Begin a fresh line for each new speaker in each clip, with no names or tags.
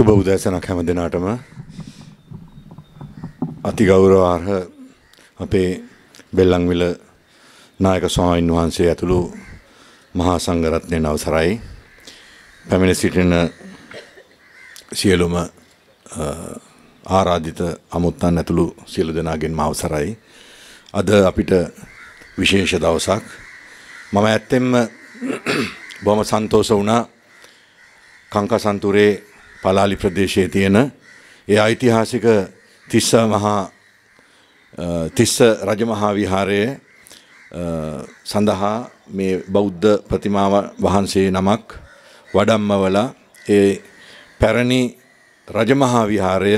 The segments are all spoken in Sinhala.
සුබ උදෑසනක් හැම දෙනාටම අතිගෞරවාර්හ අපේ බෙල්ලංවිල නායක ස්වාමීන් වහන්සේ ඇතුළු මහා සංඝරත්නයන් අවසරයි පැමිණ සිටින සියලුම ආරාධිත අමුත්තන් ඇතුළු සියලු දෙනාගෙන්ම අවසරයි අද අපිට විශේෂ දවසක් මම ඇත්තෙන්ම බොහොම සන්තෝෂ වුණා කංකසන්තුරේ පලාලි ප්‍රදේශයේ තියෙන ඒ ඓතිහාසික තිස්ස මහා තිස්ස රජමහා විහාරයේ සඳහා මේ බෞද්ධ ප්‍රතිමාව වහන්සේ නමක් වඩම්මවලා ඒ පැරණි රජමහා විහාරය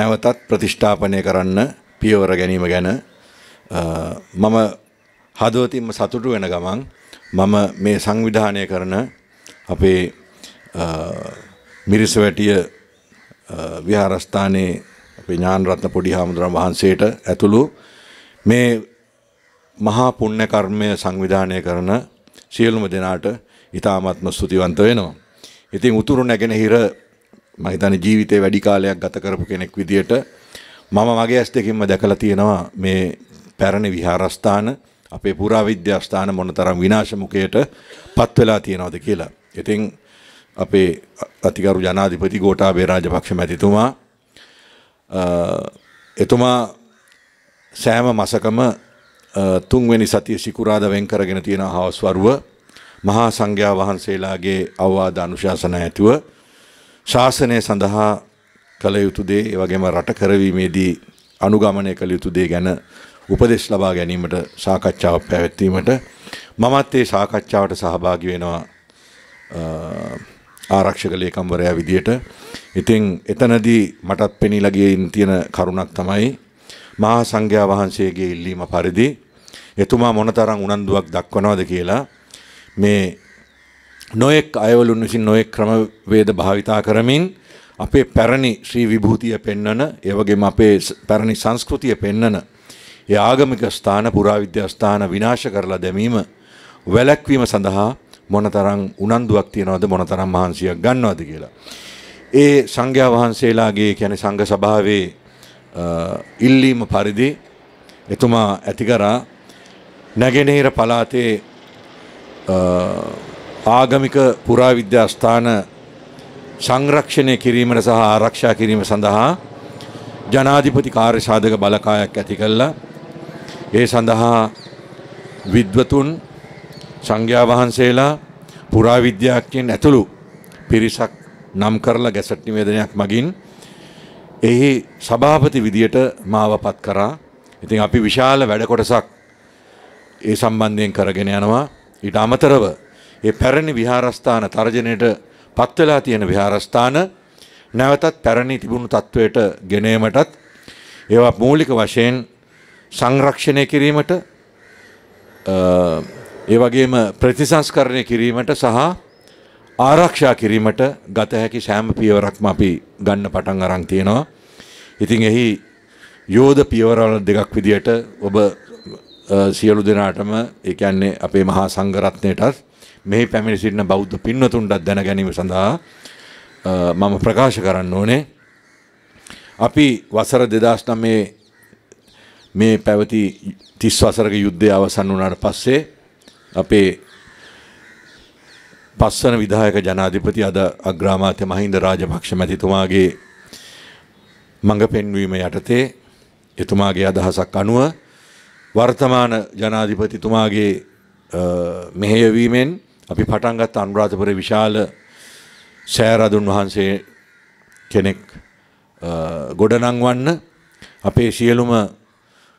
නැවතත් ප්‍රතිෂ්ඨාපනය කරන්න පියවර ගැනීම ගැන මම හදවතින්ම සතුටු වෙන ගමන් මම මේ සංවිධානය කරන අපේ මිරිස වැටිය විහාරස්ථානයේ ඥාන රත්න පොඩි හාමුදුරන් වහන්සේට ඇතුළු මේ මහා පුණ්‍ය කර්මය සංවිධානය කරන සියලුම දෙනාට ඉතාමත්ම ස්තුතිවන්ත වෙනවා. ඉතින් උතුරු නැගෙනහිර මම හිතන්නේ ජීවිතේ වැඩි කාලයක් ගත කරපු කෙනෙක් විදියට මම මගේ ඇස් දෙකින්ම දැකලා තියෙනවා මේ පැරණි විහාරස්ථාන අපේ පුරාවිද්‍යාස්ථාන මොනතරම් විනාශ මුඛයට පත් වෙලා තියෙනවද කියලා. ඉතින් අපේ අතිකරු ජනාධිපති ගෝටාබේ රාජපක්ෂ මැතිතුමා එතුමා සෑම මසකම තුන්වෙනි සතිය සිකුරාද වෙන් කරගෙන තියෙන හවස්වරුව මහා සංඝයා වහන්සේලාගේ අවවාද අනුශාසන ඇතුව ශාසනය සඳහා කළ යුතු දේ ඒ වගේම රට කරවීමේදී අනුගමනය කළ යුතු දේ ගැන උපදෙස් ලබා ගැනීමට සාකච්ඡාවක් පැවැත්වීමට මමත් ඒ සාකච්ඡාවට සහභාගි වෙනවා ආරක්ෂක ලේකම්වරයා විදියට. ඉතින් එතනදී මටත් පෙනී ලගියෙන් තියෙන කරුණක් තමයි මහා සංඝයා වහන්සේගේ ඉල්ලීම පරිදි එතුමා මොනතරම් උනන්දුවක් දක්වනවද කියලා මේ නොයෙක් අයවලුන් විසින් නොයෙක් ක්‍රමවේද භාවිතා කරමින් අපේ පැරණි ශ්‍රී විභූතිය පෙන්වන එවගේම අපේ පැරණි සංස්කෘතිය පෙන්වන ඒ ආගමික ස්ථාන පුරාවිද්‍යා ස්ථාන විනාශ කරලා දැමීම වැළැක්වීම සඳහා මොනතරම් උනන්දුවක් තියනවද මොනතරම් මහන්සියක් ගන්නවද කියලා. ඒ සංඝයා වහන්සේලාගේ කියන්නේ සංඝ සභාවේ ඉල්ලීම පරිදි එතුමා ඇතිකරා නැගෙනහිර පළාතේ ආගමික පුරාවිද්‍යාස්ථාන සංරක්ෂණය කිරීමට සහ ආරක්ෂා කිරීම සඳහා ජනාධිපති කාර්ය සාධක බලකායක් ඇති කළා. ඒ සඳහා විද්වතුන් සංඝයා වහන්සේලා පුරාවිද්‍යාඥයන් ඇතුළු පිරිසක් නම් කරලා ගැසට් නිවේදනයක් මගින් එහි සභාපති විදියට මාවපත් කරා. ඉතින් අපි විශාල වැඩ කොටසක් ඒ සම්බන්ධයෙන් කරගෙන යනවා. ඊට අමතරව ඒ පැරණි විහාරස්ථාන තර්ජනයට පත් වෙලා තියෙන විහාරස්ථාන නැවතත් පැරණි තිබුණු තත්වයට ගෙන ඒමටත් ඒවා මූලික වශයෙන් සංරක්ෂණය කිරීමට ඒ වගේම ප්‍රතිසංස්කරණය කිරීමට සහ ආරක්ෂා කිරීමට ගත හැකි සෑම පියවරක්ම අපි ගන්න පටන් අරන් තියෙනවා. ඉතින් එහි යෝධ පියවරවල දෙකක් විදියට ඔබ සියලු දෙනාටම ඒ කියන්නේ අපේ මහා සංඝරත්නයටත් මෙහි පැමිණ සිටින බෞද්ධ පින්වතුන්ටත් දැන ගැනීම සඳහා මම ප්‍රකාශ කරන්න ඕනේ. අපි වසර 2009 මේ පැවති 30 වසරක යුද්ධය අවසන් වුණාට පස්සේ අපේ පස්සන විධායක ජනාධිපති අද අග්‍රාමාත්‍ය මහින්ද රාජපක්ෂ මැතිතුමාගේ මඟ පෙන්වීම යටතේ එතුමාගේ අදහසක් අනුව වර්තමාන ජනාධිපතිතුමාගේ මෙහෙයවීමෙන් අපි පටන්ගත් අනුරාධපුර විශාල සෑරදුන් වහන්සේ කෙනෙක් ගොඩනංවන්න අපේ සියලුම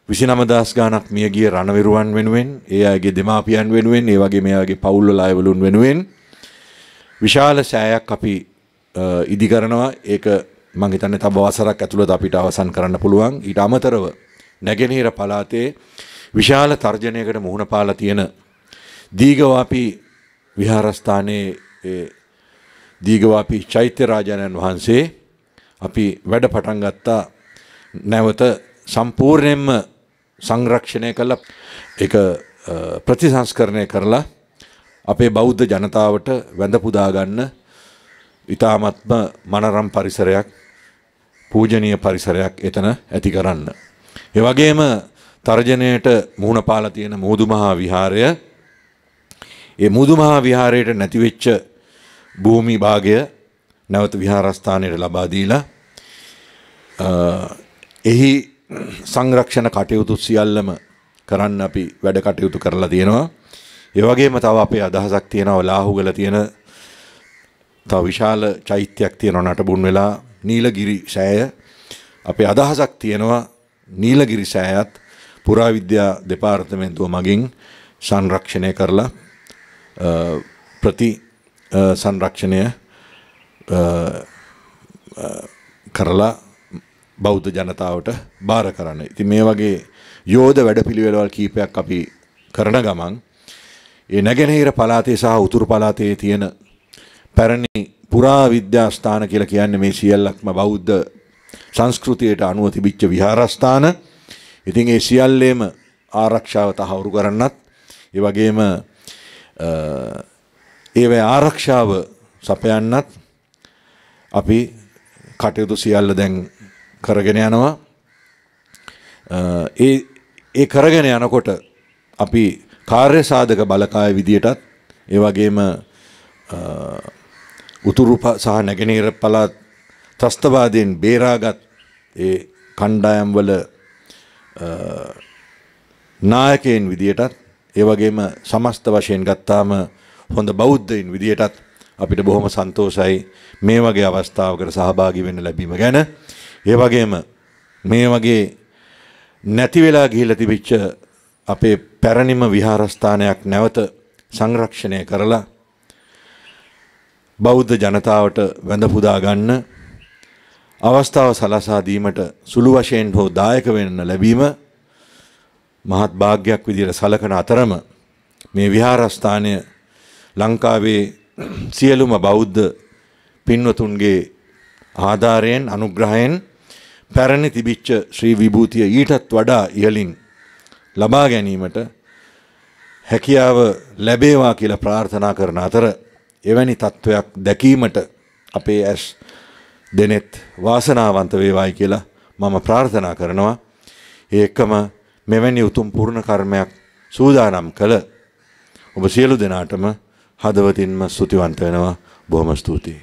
විසිනමදස් ගානක් මියගිය රණවිරුවන් වෙනුවෙන් ඒ අගේ දෙමාපියන් වෙනුවෙන් ඒ වගේ මේගේ පවුල්ල අයවලුන් වෙනුවෙන් විශාල සෑයක් අපි ඉදි කරනවා ඒක මංහිතන්න තබ වසරක් ඇතුළද අපිට අවසන් කරන්න පුළුවන් ඊට අමතරව නැගෙනහිර පලාතේ විශාල තර්ජනයකට මුහුණ පාල තියෙන දීගවාපි විහාරස්ථානයේ දීගවාපි චෛත්‍ය රාජාණන් වහන්සේ අපි වැඩ පටන් ගත්තා නැවත සම්පූර්ණයෙන්ම සංරක්ෂණය කළා ඒක ප්‍රතිසංස්කරණය කරලා අපේ බෞද්ධ ජනතාවට වැඳ පුදා ගන්න ඊ타මත්ම මනරම් පරිසරයක් පූජනීය පරිසරයක් එතන ඇති කරන්න. ඒ වගේම තර්ජණයට මුහුණ පාලා තියෙන මෝදුමහා විහාරය ඒ මුදුමහා විහාරයට නැතිවෙච්ච භූමි භාගය නැවත විහාරස්ථානයට ලබා දීලා එහි සංරක්ෂණ කටයුතු සියල්ලම කරන්න අපි වැඩ කටයුතු කරලා තියෙනවා. ඒ වගේම තව අපේ අදහසක් තියෙනවා ලාහුගල තියෙන තව විශාල චෛත්‍යයක් තියෙනවා නටබුන් වෙලා නීලගිරි සෑය. අපේ අදහසක් තියෙනවා නීලගිරි සෑයත් පුරාවිද්‍යා දෙපාර්තමේන්තුව මගින් සංරක්ෂණය කරලා ප්‍රති සංරක්ෂණය කරලා බෞද්ධ ජනතාවට බාර කරන්න. ඉතින් මේ වගේ යෝධ වැඩපිළිවෙළවල් කීපයක් අපි කරන ගමන් ඒ නැගෙනහිර පළාතේ සහ උතුරු පළාතේ තියෙන පැරණි පුරා විද්‍යාස්ථාන කියලා කියන්නේ මේ සියල්ලක්ම බෞද්ධ සංස්කෘතියට අනුව තිබිච්ච විහාරස්ථාන. ඉතින් ඒ සියල්ලේම ආරක්ෂාව තහවුරු කරන්නත් ඒ වගේම ඒවැ ආරක්ෂාව සපයන්නත් අපි කටයුතු සියල්ල දැන් කරගෙන යනවා. ඒ ඒ කරගෙන යනකොට අපි කාර්ය සාධක බලකාය විදියටත් ඒ වගේම උතුරු සහ නැගෙනහිර පළාත් ත්‍රස්තවාදයෙන් බේරාගත් ඒ කණ්ඩායම්වල නායකයන් විදියටත් ඒ වගේම සමස්ත වශයෙන් ගත්තාම හොඳ බෞද්ධයින් විදියටත් අපිට බොහොම සන්තෝසයි මේ වගේ අවස්ථාවකට සහභාගි වෙන්න ලැබීම ගැන ඒ වගේම මේ වගේ නැති වෙලා ගිහිල්ලා තිබිච්ච අපේ පැරණිම විහාරස්ථානයක් නැවත සංරක්ෂණය කරලා බෞද්ධ ජනතාවට වැඳ පුදා ගන්න අවස්ථාව සලසා දීමට සුළු වශයෙන් හෝ දායක වෙන්න ලැබීම මහත් භාග්යක් විදිහට සලකන අතරම මේ විහාරස්ථානය ලංකාවේ සියලුම බෞද්ධ පින්වතුන්ගේ ආධාරයෙන් අනුග්‍රහයෙන් පැරණි තිබිච්ච ශ්‍රී විභූතිය ඊටත් වඩා ඉහලින් ලබා ගැනීමට හැකියාව ලැබේවා කියලා ප්‍රාර්ථනා කරන අතර එවැනි තත්ත්වයක් දැකීමට අපේ ඇස් දෙනෙත් වාසනාවන්ත වේවායි කියලා මම ප්‍රාර්ථනා කරනවා. ඒ එක්කම මෙවැනි උතුම් පූර්ණ කර්මයක් සූදානම් කළ ඔබ සියලු දෙනාටම හදවතින්ම ස්තුතිවන්ත වෙනවා. බොහොම ස්තුතියි.